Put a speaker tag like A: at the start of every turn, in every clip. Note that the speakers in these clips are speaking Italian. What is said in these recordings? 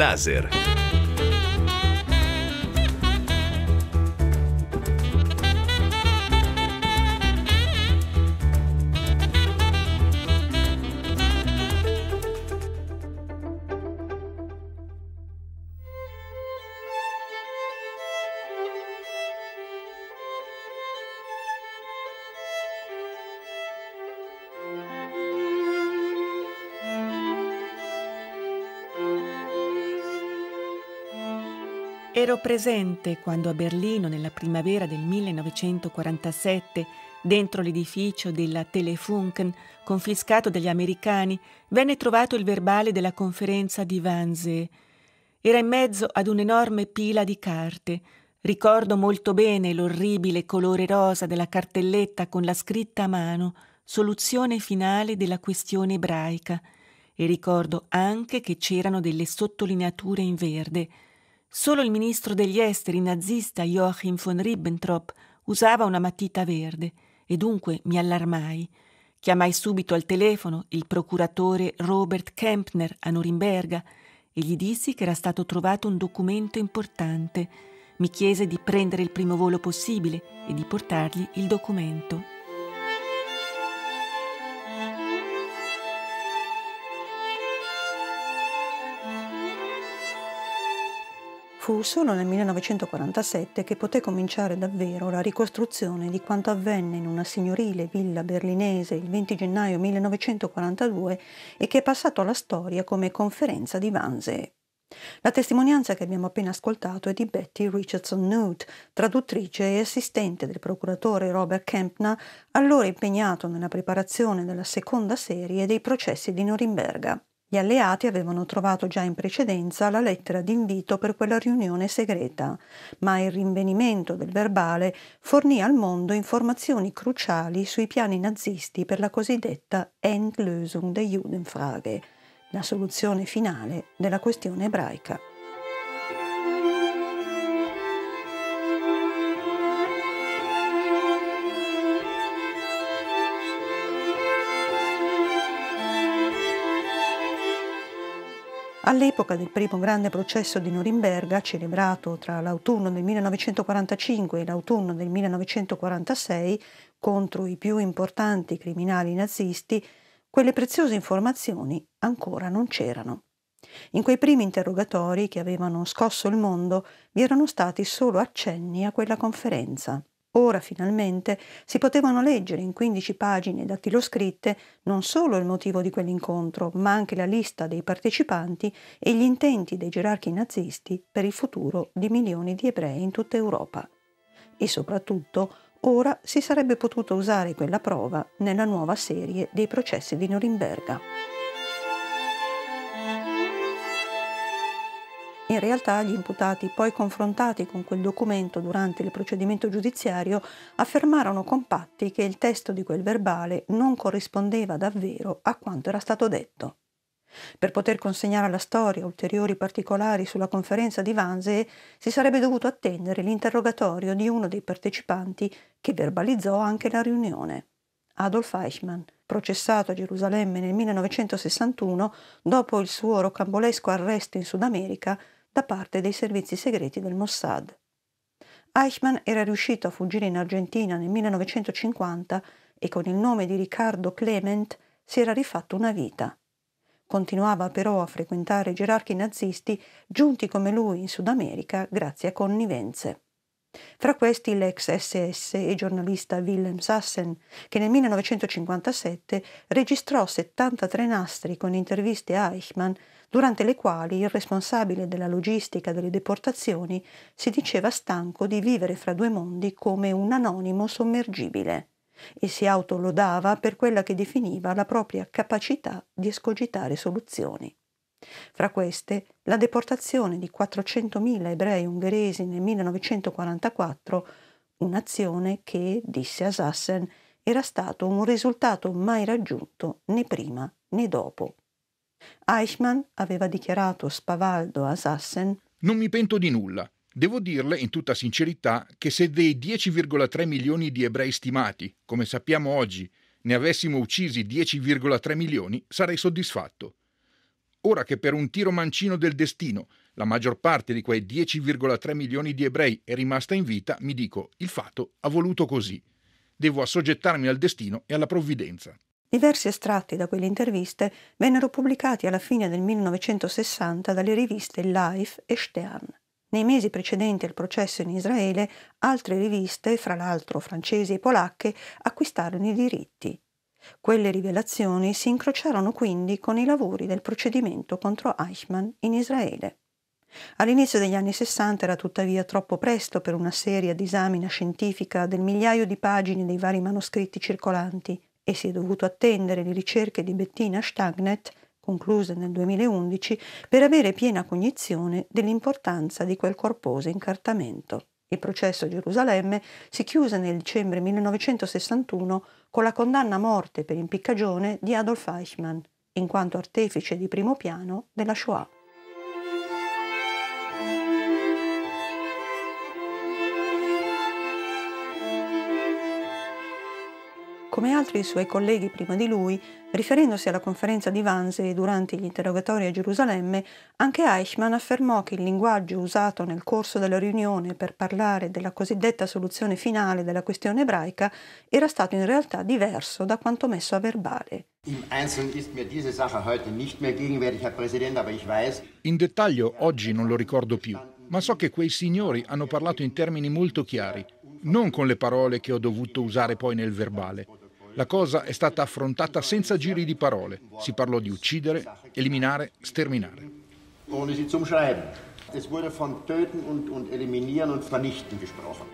A: Láser
B: Ero presente quando a Berlino nella primavera del 1947, dentro l'edificio della Telefunken, confiscato dagli americani, venne trovato il verbale della conferenza di Wannsee. Era in mezzo ad un'enorme pila di carte. Ricordo molto bene l'orribile colore rosa della cartelletta con la scritta a mano Soluzione finale della questione ebraica e ricordo anche che c'erano delle sottolineature in verde. Solo il ministro degli esteri nazista Joachim von Ribbentrop usava una matita verde e dunque mi allarmai. Chiamai subito al telefono il procuratore Robert Kempner a Norimberga e gli dissi che era stato trovato un documento importante. Mi chiese di prendere il primo volo possibile e di portargli il documento. Fu solo nel 1947 che poté cominciare davvero la ricostruzione di quanto avvenne in una signorile villa berlinese il 20 gennaio 1942 e che è passato alla storia come conferenza di Wannsee. La testimonianza che abbiamo appena ascoltato è di Betty Richardson Newt, traduttrice e assistente del procuratore Robert Kempner, allora impegnato nella preparazione della seconda serie dei processi di Norimberga. Gli alleati avevano trovato già in precedenza la lettera d'invito per quella riunione segreta, ma il rinvenimento del verbale fornì al mondo informazioni cruciali sui piani nazisti per la cosiddetta Endlösung der Judenfrage, la soluzione finale della questione ebraica. All'epoca del primo grande processo di Norimberga, celebrato tra l'autunno del 1945 e l'autunno del 1946 contro i più importanti criminali nazisti, quelle preziose informazioni ancora non c'erano. In quei primi interrogatori che avevano scosso il mondo vi erano stati solo accenni a quella conferenza. Ora finalmente si potevano leggere in 15 pagine dattiloscritte non solo il motivo di quell'incontro, ma anche la lista dei partecipanti e gli intenti dei gerarchi nazisti per il futuro di milioni di ebrei in tutta Europa. E soprattutto, ora si sarebbe potuto usare quella prova nella nuova serie dei processi di Norimberga. In realtà gli imputati, poi confrontati con quel documento durante il procedimento giudiziario, affermarono compatti che il testo di quel verbale non corrispondeva davvero a quanto era stato detto. Per poter consegnare alla storia ulteriori particolari sulla conferenza di Wannsee si sarebbe dovuto attendere l'interrogatorio di uno dei partecipanti che verbalizzò anche la riunione. Adolf Eichmann, processato a Gerusalemme nel 1961 dopo il suo rocambolesco arresto in Sud America, da parte dei servizi segreti del Mossad. Eichmann era riuscito a fuggire in Argentina nel 1950 e con il nome di Riccardo Clement si era rifatto una vita. Continuava però a frequentare gerarchi nazisti giunti come lui in Sud America grazie a connivenze. Fra questi l'ex SS e giornalista Willem Sassen, che nel 1957 registrò 73 nastri con interviste a Eichmann durante le quali il responsabile della logistica delle deportazioni si diceva stanco di vivere fra due mondi come un anonimo sommergibile e si autolodava per quella che definiva la propria capacità di escogitare soluzioni. Fra queste, la deportazione di 400.000 ebrei ungheresi nel 1944, un'azione che, disse Asassen, era stato un risultato mai raggiunto né prima né dopo Eichmann aveva dichiarato spavaldo a Sassen
C: Non mi pento di nulla. Devo dirle in tutta sincerità che se dei 10,3 milioni di ebrei stimati, come sappiamo oggi, ne avessimo uccisi 10,3 milioni, sarei soddisfatto. Ora che per un tiro mancino del destino la maggior parte di quei 10,3 milioni di ebrei è rimasta in vita, mi dico, il fatto ha voluto così. Devo assoggettarmi al destino e alla provvidenza.
B: Diversi estratti da quelle interviste vennero pubblicati alla fine del 1960 dalle riviste Life e Stern. Nei mesi precedenti al processo in Israele, altre riviste, fra l'altro francesi e polacche, acquistarono i diritti. Quelle rivelazioni si incrociarono quindi con i lavori del procedimento contro Eichmann in Israele. All'inizio degli anni 60 era tuttavia troppo presto per una seria disamina scientifica del migliaio di pagine dei vari manoscritti circolanti e si è dovuto attendere le ricerche di Bettina Stagnet, concluse nel 2011, per avere piena cognizione dell'importanza di quel corposo incartamento. Il processo a Gerusalemme si chiuse nel dicembre 1961 con la condanna a morte per impiccagione di Adolf Eichmann, in quanto artefice di primo piano della Shoah. come altri suoi colleghi prima di lui, riferendosi alla conferenza di Wannsee durante gli interrogatori a Gerusalemme, anche Eichmann affermò che il linguaggio usato nel corso della riunione per parlare della cosiddetta soluzione finale della questione ebraica era stato in realtà diverso da quanto messo a verbale.
C: In dettaglio oggi non lo ricordo più, ma so che quei signori hanno parlato in termini molto chiari, non con le parole che ho dovuto usare poi nel verbale. La cosa è stata affrontata senza giri di parole. Si parlò di uccidere, eliminare, sterminare. Ohne sie zum Schreiben. Es wurde von töten und, und eliminieren und vernichten gesprochen.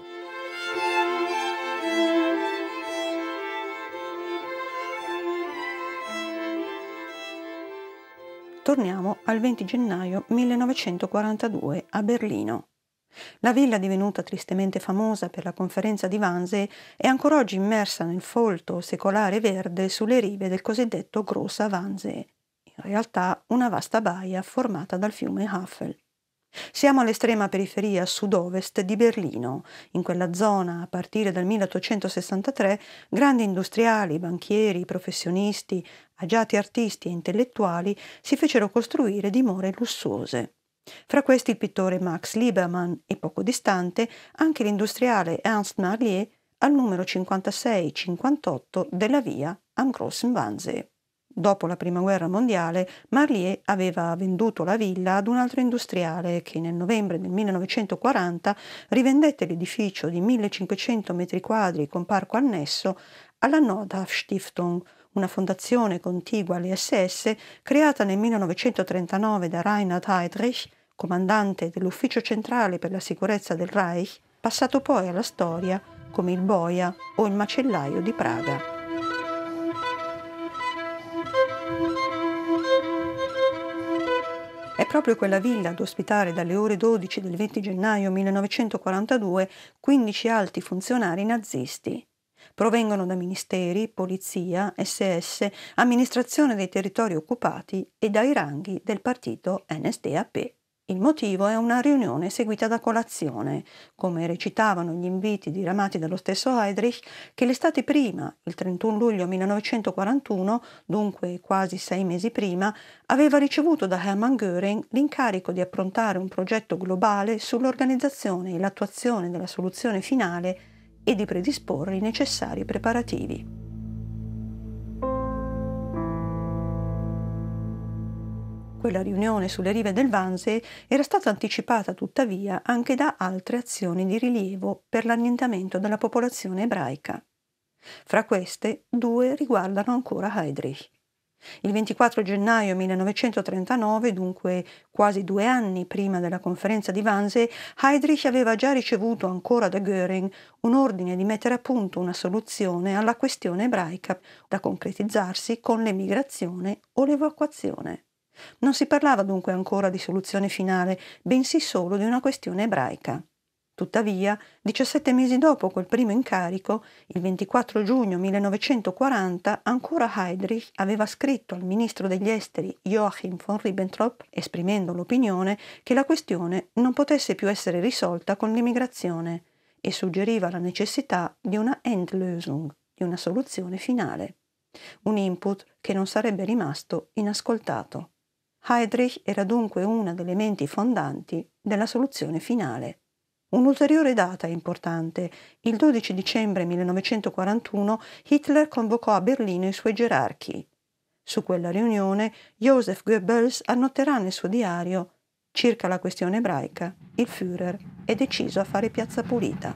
B: Torniamo al 20 gennaio 1942 a Berlino. La villa, divenuta tristemente famosa per la conferenza di Wannsee, è ancora oggi immersa nel folto secolare verde sulle rive del cosiddetto Grossa Wannsee, in realtà una vasta baia formata dal fiume Havel. Siamo all'estrema periferia sud-ovest di Berlino. In quella zona, a partire dal 1863, grandi industriali, banchieri, professionisti, agiati artisti e intellettuali si fecero costruire dimore lussuose. Fra questi il pittore Max Liebermann e poco distante anche l'industriale Ernst Marlier al numero 56-58 della via Am Großen Wannsee. Dopo la Prima Guerra Mondiale, Marlier aveva venduto la villa ad un altro industriale che nel novembre del 1940 rivendette l'edificio di 1500 metri quadri con parco annesso alla Nordhaft Stiftung, una fondazione contigua alle creata nel 1939 da Reinhard Heydrich comandante dell'Ufficio Centrale per la Sicurezza del Reich, passato poi alla storia come il boia o il macellaio di Praga. È proprio quella villa ad ospitare dalle ore 12 del 20 gennaio 1942 15 alti funzionari nazisti. Provengono da ministeri, polizia, SS, amministrazione dei territori occupati e dai ranghi del partito NSDAP. Il motivo è una riunione seguita da colazione, come recitavano gli inviti diramati dallo stesso Heydrich, che l'estate prima, il 31 luglio 1941, dunque quasi sei mesi prima, aveva ricevuto da Hermann Göring l'incarico di approntare un progetto globale sull'organizzazione e l'attuazione della soluzione finale e di predisporre i necessari preparativi. quella riunione sulle rive del Vanse era stata anticipata tuttavia anche da altre azioni di rilievo per l'annientamento della popolazione ebraica. Fra queste, due riguardano ancora Heydrich. Il 24 gennaio 1939, dunque quasi due anni prima della conferenza di Wannsee, Heydrich aveva già ricevuto ancora da Göring un ordine di mettere a punto una soluzione alla questione ebraica da concretizzarsi con l'emigrazione o l'evacuazione. Non si parlava dunque ancora di soluzione finale, bensì solo di una questione ebraica. Tuttavia, 17 mesi dopo quel primo incarico, il 24 giugno 1940, ancora Heydrich aveva scritto al ministro degli esteri Joachim von Ribbentrop, esprimendo l'opinione che la questione non potesse più essere risolta con l'immigrazione e suggeriva la necessità di una Endlösung, di una soluzione finale. Un input che non sarebbe rimasto inascoltato. Heydrich era dunque una delle menti fondanti della soluzione finale. Un'ulteriore data importante. Il 12 dicembre 1941 Hitler convocò a Berlino i suoi gerarchi. Su quella riunione Joseph Goebbels annoterà nel suo diario circa la questione ebraica, il Führer è deciso a fare piazza pulita.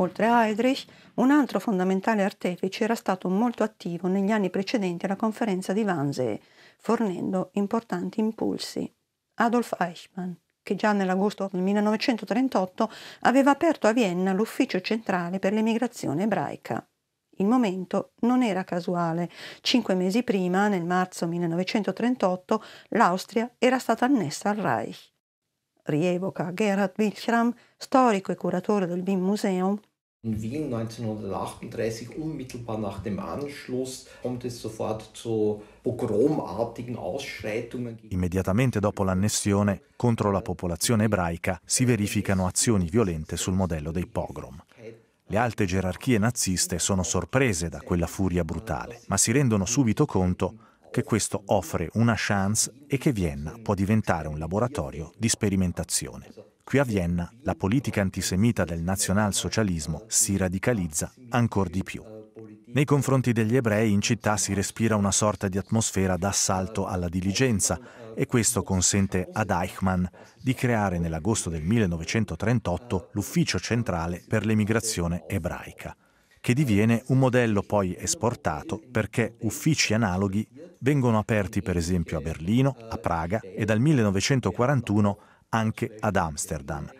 B: Oltre a Heydrich, un altro fondamentale artefice era stato molto attivo negli anni precedenti alla conferenza di Wannsee, fornendo importanti impulsi. Adolf Eichmann, che già nell'agosto del 1938 aveva aperto a Vienna l'ufficio centrale per l'emigrazione ebraica. Il momento non era casuale. Cinque mesi prima, nel marzo 1938, l'Austria era stata annessa al Reich rievoca Gerhard Wilchram, storico e curatore del BIM Museum,
A: in Wien 1938, unmittelbar nach dem Anschluss, kommt es sofort zu pogromartigen Ausschreitungen. Immediatamente dopo l'annessione, contro la popolazione ebraica si verificano azioni violente sul modello dei pogrom. Le alte gerarchie naziste sono sorprese da quella furia brutale, ma si rendono subito conto che questo offre una chance e che Vienna può diventare un laboratorio di sperimentazione. Qui a Vienna la politica antisemita del nazionalsocialismo si radicalizza ancora di più. Nei confronti degli ebrei in città si respira una sorta di atmosfera d'assalto alla diligenza e questo consente ad Eichmann di creare nell'agosto del 1938 l'Ufficio centrale per l'emigrazione ebraica, che diviene un modello poi esportato perché uffici analoghi vengono aperti per esempio a Berlino, a Praga e dal 1941 anche ad Amsterdam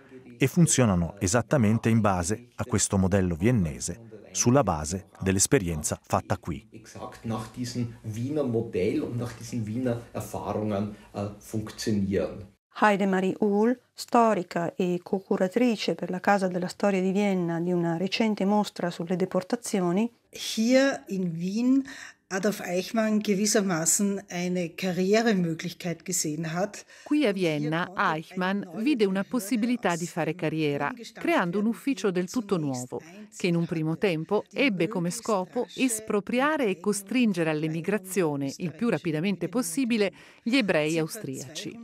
A: e funzionano esattamente in base a questo modello viennese sulla base dell'esperienza fatta qui. Exakt nach diesem Wiener Modell und nach diesen Wiener Erfahrungen uh, funktionieren.
B: Heidemarie Uhl, storica e co-curatrice per la Casa della Storia di Vienna di una recente mostra sulle deportazioni. Hier in Wien Adolf Eichmann gewissermaßen eine Karrieremöglichkeit gesehen hat.
D: Qui a Vienna Eichmann vide una possibilità di fare carriera, creando un ufficio del tutto nuovo, che in un primo tempo ebbe come scopo espropriare e costringere all'emigrazione il più rapidamente possibile gli ebrei austriaci.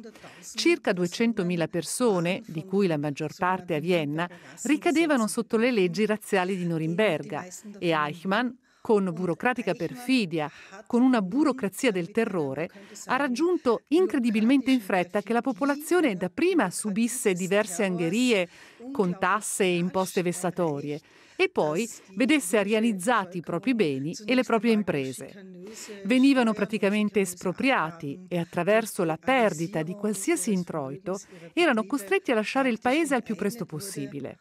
D: Circa 200.000 persone, di cui la maggior parte a Vienna, ricadevano sotto le leggi razziali di Norimberga e Eichmann, con burocratica perfidia, con una burocrazia del terrore, ha raggiunto incredibilmente in fretta che la popolazione dapprima subisse diverse angherie con tasse e imposte vessatorie e poi vedesse arianizzati i propri beni e le proprie imprese. Venivano praticamente espropriati e attraverso la perdita di qualsiasi introito erano costretti a lasciare il paese al più presto possibile.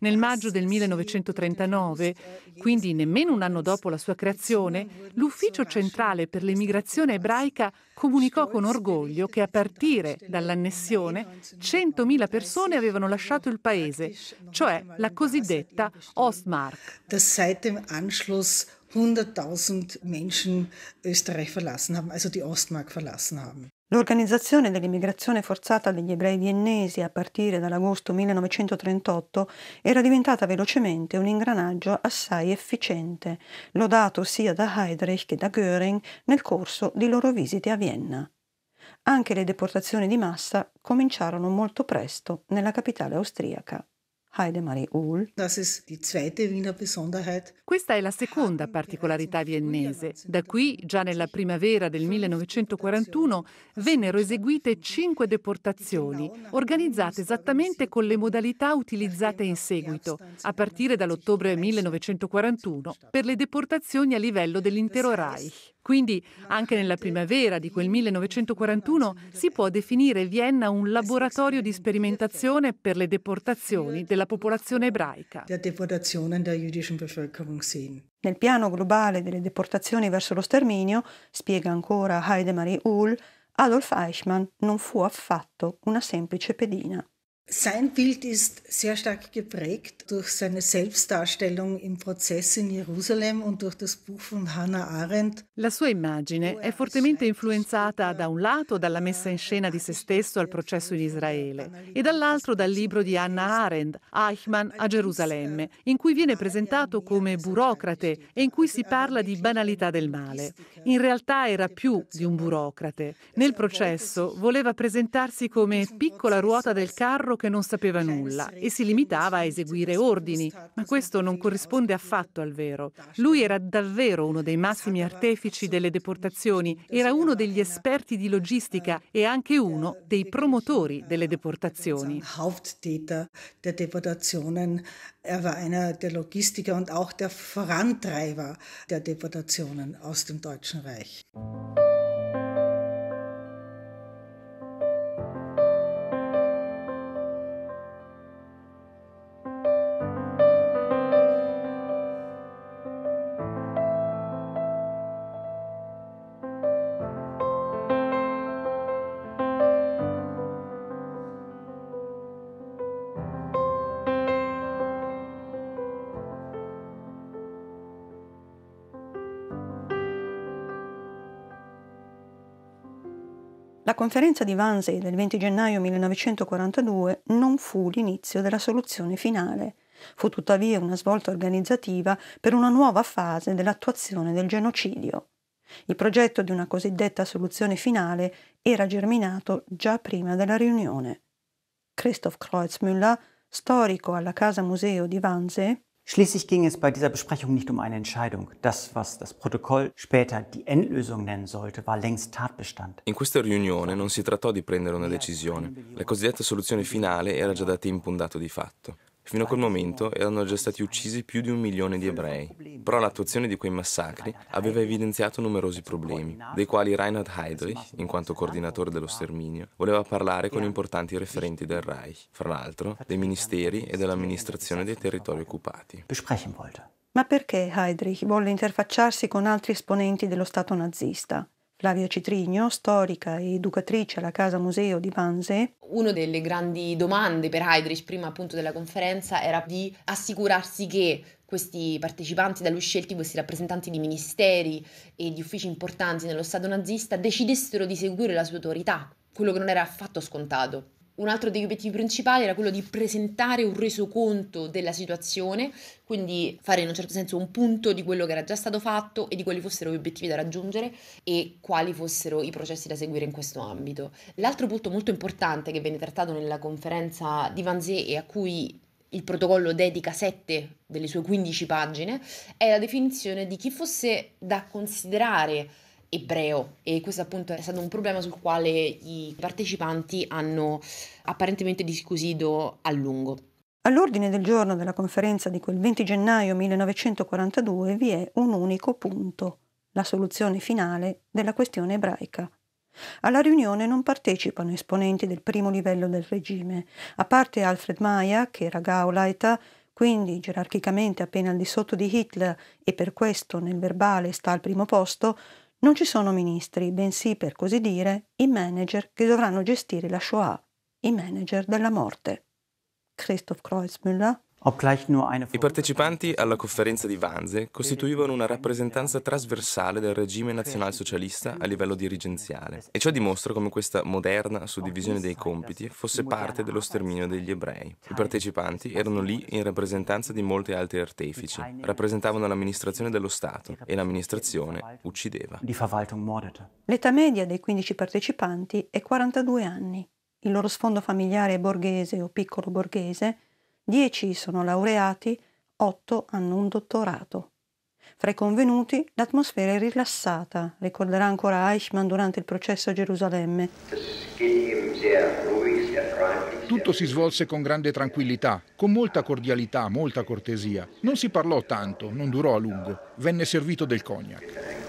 D: Nel maggio del 1939, quindi nemmeno un anno dopo la sua creazione, l'Ufficio centrale per l'emigrazione ebraica comunicò con orgoglio che a partire dall'annessione 100.000 persone avevano lasciato il paese, cioè la cosiddetta Ostmark.
B: Hunderttausend Menschen Österreich verlassen haben, also die Ostmark verlassen haben. L'organizzazione dell'immigrazione forzata degli ebrei viennesi a partire dall'agosto 1938 era diventata velocemente un ingranaggio assai efficiente, lodato sia da Heydrich che da Göring nel corso di loro visite a Vienna. Anche le deportazioni di massa cominciarono molto presto nella capitale austriaca. Heidemarie Ohl.
D: Questa è la seconda particolarità viennese. Da qui, già nella primavera del 1941, vennero eseguite cinque deportazioni, organizzate esattamente con le modalità utilizzate in seguito, a partire dall'ottobre 1941, per le deportazioni a livello dell'intero Reich. Quindi anche nella primavera di quel 1941 si può definire Vienna un laboratorio di sperimentazione per le deportazioni della popolazione ebraica.
B: Nel piano globale delle deportazioni verso lo sterminio, spiega ancora Heidemarie Uhl, Adolf Eichmann non fu affatto una semplice pedina. Sein Bild ist sehr stark geprägt durch seine Selbstdarstellung im processo in Jerusalem und durch das Buch von Hannah Arendt. La sua immagine è fortemente
D: influenzata da un lato dalla messa in scena di se stesso al processo in Israele e dall'altro dal libro di Hannah Arendt, Eichmann a Gerusalemme, in cui viene presentato come burocrate e in cui si parla di banalità del male. In realtà era più di un burocrate. Nel processo voleva presentarsi come piccola ruota del carro che non sapeva cioè, nulla e si limitava a eseguire ordini, ma questo non corrisponde affatto al vero. Lui era davvero uno dei massimi artefici delle deportazioni, era uno degli esperti di logistica eh, e anche uno eh, dei promotori delle eh, deportazioni.
B: Haupttäter der Deportationen. Er war einer der Logistiker und auch der Vorantreiber der Deportationen aus dem Deutschen Reich. conferenza di Wannsee del 20 gennaio 1942 non fu l'inizio della soluzione finale. Fu tuttavia una svolta organizzativa per una nuova fase dell'attuazione del genocidio. Il progetto di una cosiddetta soluzione finale era germinato già prima della riunione. Christoph Kreuzmüller, storico alla Casa Museo di Wannsee,
D: Schließlich ging es bei dieser Besprechung nicht um eine Entscheidung. Das, was das Protokoll später die Endlösung nennen sollte, war längst Tatbestand.
A: In questa riunione non si trattò di prendere una decisione. La cosiddetta soluzione finale era già da tempo un dato di fatto. Fino a quel momento erano già stati uccisi più di un milione di ebrei, però l'attuazione di quei massacri aveva evidenziato numerosi problemi, dei quali Reinhard Heydrich, in quanto coordinatore dello sterminio, voleva parlare con importanti referenti del Reich, fra l'altro dei ministeri e dell'amministrazione dei territori occupati.
B: Ma perché Heydrich volle interfacciarsi con altri esponenti dello Stato nazista? Flavia Citrigno, storica e educatrice alla Casa Museo di Banze.
D: Una delle grandi domande per Heidrich prima appunto della conferenza era di assicurarsi che questi partecipanti da lui scelti, questi rappresentanti di ministeri e di uffici importanti nello Stato nazista, decidessero di seguire la sua autorità, quello che non era affatto scontato un altro degli obiettivi principali era quello di presentare un resoconto della situazione, quindi fare in un certo senso un punto di quello che era già stato fatto e di quali fossero gli obiettivi da raggiungere e quali fossero i processi da seguire in questo ambito. L'altro punto molto importante che venne trattato nella conferenza di Vanzé e a cui il protocollo dedica 7 delle sue 15 pagine è la definizione di chi fosse da considerare ebreo e questo appunto è stato un problema sul quale i partecipanti hanno apparentemente
B: disquisito a lungo. All'ordine del giorno della conferenza di quel 20 gennaio 1942 vi è un unico punto, la soluzione finale della questione ebraica. Alla riunione non partecipano esponenti del primo livello del regime, a parte Alfred Maia, che era Gauleiter, quindi gerarchicamente appena al di sotto di Hitler e per questo nel verbale sta al primo posto, non ci sono ministri, bensì, per così dire, i manager che dovranno gestire la Shoah, i manager della morte. Christoph Kreuzmüller,
A: i partecipanti alla conferenza di Wannsee costituivano una rappresentanza trasversale del regime nazionalsocialista a livello dirigenziale e ciò dimostra come questa moderna suddivisione dei compiti fosse parte dello sterminio degli ebrei. I partecipanti erano lì in rappresentanza di molti altri artefici, rappresentavano l'amministrazione dello Stato e l'amministrazione uccideva.
B: L'età media dei 15 partecipanti è 42 anni. Il loro sfondo familiare è borghese o piccolo borghese 10 sono laureati, 8 hanno un dottorato. Fra i convenuti l'atmosfera è rilassata, ricorderà ancora Eichmann durante il processo a Gerusalemme.
C: Tutto si svolse con grande tranquillità, con molta cordialità, molta cortesia. Non si parlò tanto, non durò a lungo. Venne servito del cognac.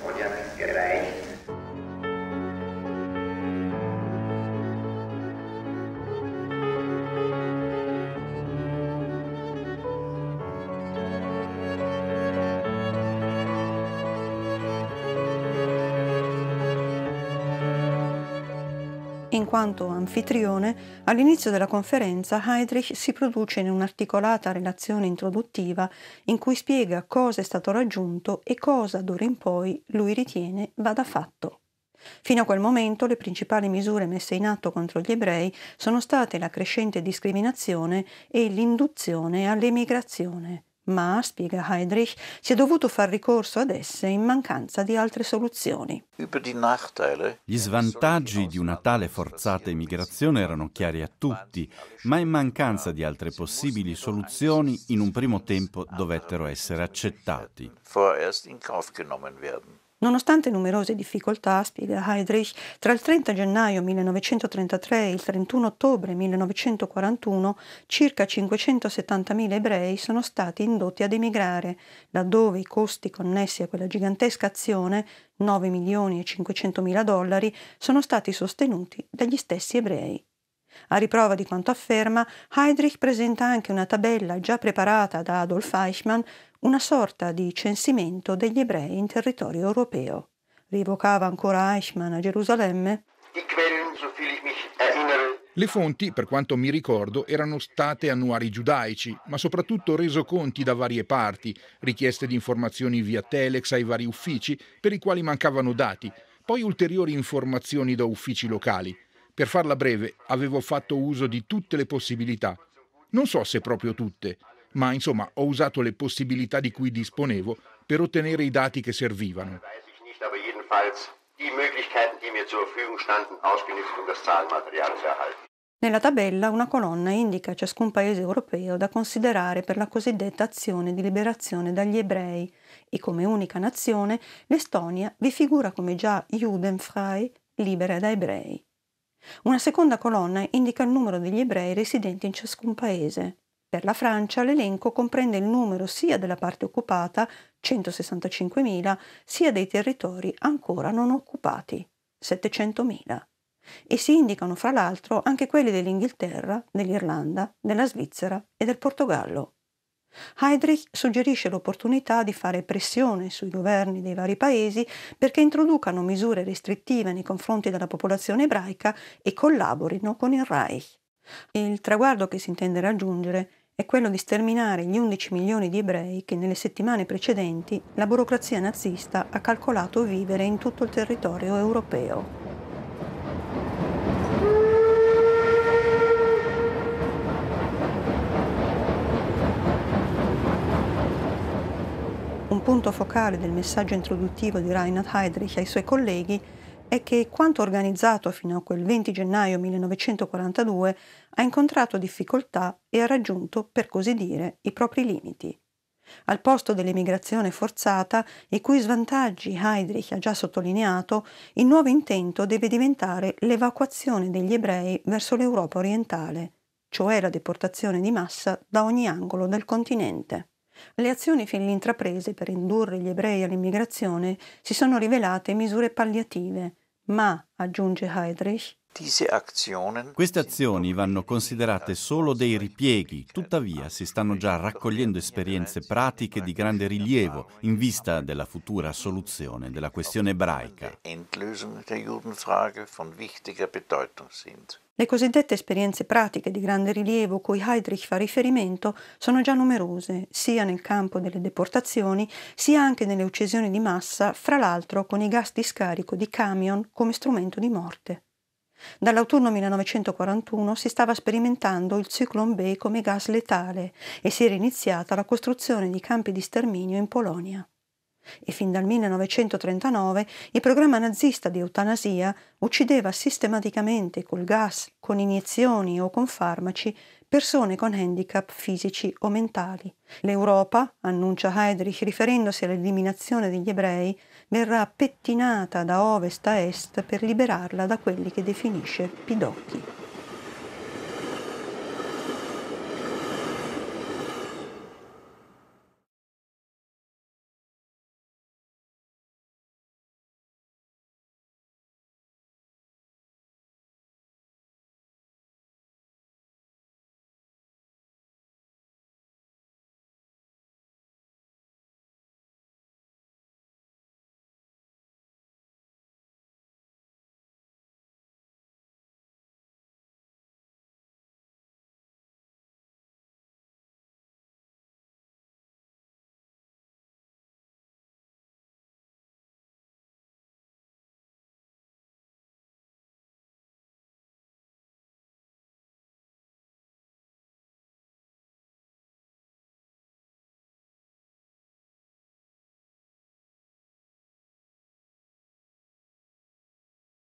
B: In quanto anfitrione, all'inizio della conferenza Heydrich si produce in un'articolata relazione introduttiva in cui spiega cosa è stato raggiunto e cosa d'ora in poi lui ritiene vada fatto. Fino a quel momento le principali misure messe in atto contro gli ebrei sono state la crescente discriminazione e l'induzione all'emigrazione, ma, spiega Heydrich, si è dovuto far ricorso ad esse in mancanza di altre soluzioni.
A: Gli svantaggi di una tale forzata emigrazione erano chiari a tutti, ma in mancanza di altre possibili soluzioni in un primo tempo dovettero essere accettati.
B: Nonostante numerose difficoltà, spiega Heydrich, tra il 30 gennaio 1933 e il 31 ottobre 1941 circa 570.000 ebrei sono stati indotti ad emigrare, laddove i costi connessi a quella gigantesca azione, 9 milioni e 500 mila dollari, sono stati sostenuti dagli stessi ebrei. A riprova di quanto afferma, Heydrich presenta anche una tabella già preparata da Adolf Eichmann una sorta di censimento degli ebrei in territorio europeo. Rievocava ancora Eichmann a Gerusalemme.
C: Le fonti, per quanto mi ricordo, erano state annuari giudaici, ma soprattutto resoconti da varie parti, richieste di informazioni via telex ai vari uffici, per i quali mancavano dati, poi ulteriori informazioni da uffici locali. Per farla breve, avevo fatto uso di tutte le possibilità. Non so se proprio tutte, ma insomma ho usato le possibilità di cui disponevo per ottenere i dati che servivano. Um
B: Nella tabella una colonna indica ciascun paese europeo da considerare per la cosiddetta azione di liberazione dagli ebrei e come unica nazione l'Estonia vi figura come già Judenfrei, libera da ebrei. Una seconda colonna indica il numero degli ebrei residenti in ciascun paese. Per la Francia l'elenco comprende il numero sia della parte occupata, 165.000, sia dei territori ancora non occupati, 700.000. E si indicano fra l'altro anche quelli dell'Inghilterra, dell'Irlanda, della Svizzera e del Portogallo. Heydrich suggerisce l'opportunità di fare pressione sui governi dei vari paesi perché introducano misure restrittive nei confronti della popolazione ebraica e collaborino con il Reich. Il traguardo che si intende raggiungere è quello di sterminare gli 11 milioni di ebrei che nelle settimane precedenti la burocrazia nazista ha calcolato vivere in tutto il territorio europeo. Un punto focale del messaggio introduttivo di Reinhard Heydrich ai suoi colleghi è che quanto organizzato fino a quel 20 gennaio 1942 ha incontrato difficoltà e ha raggiunto, per così dire, i propri limiti. Al posto dell'emigrazione forzata, i cui svantaggi Heydrich ha già sottolineato, il nuovo intento deve diventare l'evacuazione degli ebrei verso l'Europa orientale, cioè la deportazione di massa da ogni angolo del continente. Le azioni fin lì intraprese per indurre gli ebrei all'immigrazione si sono rivelate misure palliative, ma, aggiunge Heydrich,
A: queste azioni vanno considerate solo dei ripieghi, tuttavia si stanno già raccogliendo esperienze pratiche di grande rilievo in vista della futura soluzione della questione ebraica.
B: Le cosiddette esperienze pratiche di grande rilievo cui Heydrich fa riferimento sono già numerose, sia nel campo delle deportazioni, sia anche nelle uccisioni di massa, fra l'altro con i gas di scarico di camion come strumento di morte. Dall'autunno 1941 si stava sperimentando il cyclone B come gas letale e si era iniziata la costruzione di campi di sterminio in Polonia. E fin dal 1939 il programma nazista di eutanasia uccideva sistematicamente col gas, con iniezioni o con farmaci persone con handicap fisici o mentali. L'Europa, annuncia Heydrich riferendosi all'eliminazione degli ebrei, verrà pettinata da ovest a est per liberarla da quelli che definisce pidocchi.